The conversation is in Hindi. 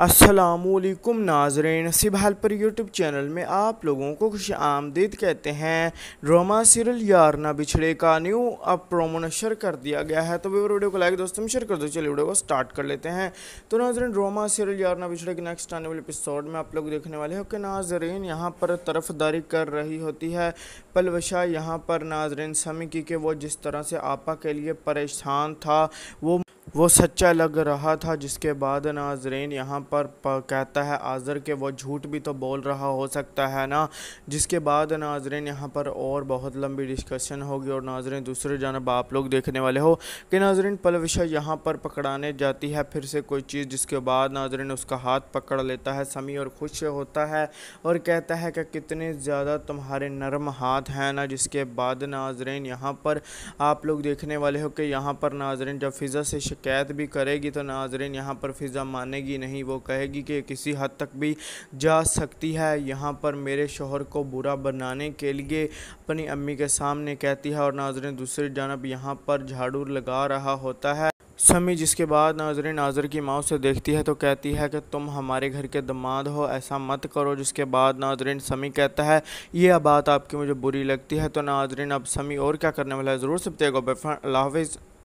असलकुम नाजरेन सिबहलपर यूट्यूब चैनल में आप लोगों को खुश आमदीद कहते हैं ड्रामा सीरियल यार ना बिछड़े का न्यू अब प्रोमो नशर कर दिया गया है तो वे वीडियो को लाइक दोस्तों में शेयर कर दो चलिए वीडियो को स्टार्ट कर लेते हैं तो नाजरेन ड्रामा सीरियल यार ना बिछड़े के नेक्स्ट आने वाले एपिसोड में आप लोग देखने वाले हो कि नाजरेन यहाँ पर तरफदारी कर रही होती है पलवशा यहाँ पर नाजरीन समी की कि वो जिस तरह से आपा के लिए परेशान था वो वो सच्चा लग रहा था जिसके बाद नाजरेन यहाँ पर कहता है आज़र के वो झूठ भी तो बोल रहा हो सकता है ना जिसके बाद नाजरेन यहाँ पर और बहुत लंबी डिस्कशन होगी और नाजरीन दूसरे जानब आप लोग देखने वाले हो कि नाजरीन पलविशा यहाँ पर पकड़ाने जाती है फिर से कोई चीज़ जिसके बाद नाजरीन उसका हाथ पकड़ लेता है समी और खुश होता है और कहता है कि कितने ज़्यादा तुम्हारे नरम हाथ हैं ना जिसके बाद नाजरेन यहाँ पर आप लोग देखने वाले हो कि यहाँ पर नाजरेन जब फिज़ा से शिकायत भी करेगी तो नाजरीन यहाँ पर फिज़ा मानेगी नहीं वो कहेगी कि किसी हद तक भी जा सकती है यहाँ पर मेरे शोहर को बुरा बनाने के लिए अपनी अम्मी के सामने कहती है और नाजरीन दूसरी जानब यहाँ पर झाड़ू लगा रहा होता है समी जिसके बाद नाजरीन नाजर की माँ से देखती है तो कहती है कि तुम हमारे घर के दमाद हो ऐसा मत करो जिसके बाद नाजरीन समी कहता है ये बात आपकी मुझे बुरी लगती है तो नाजरीन अब समी और क्या करने वाला है ज़रूर सब देखो अल्लाह हाफिज़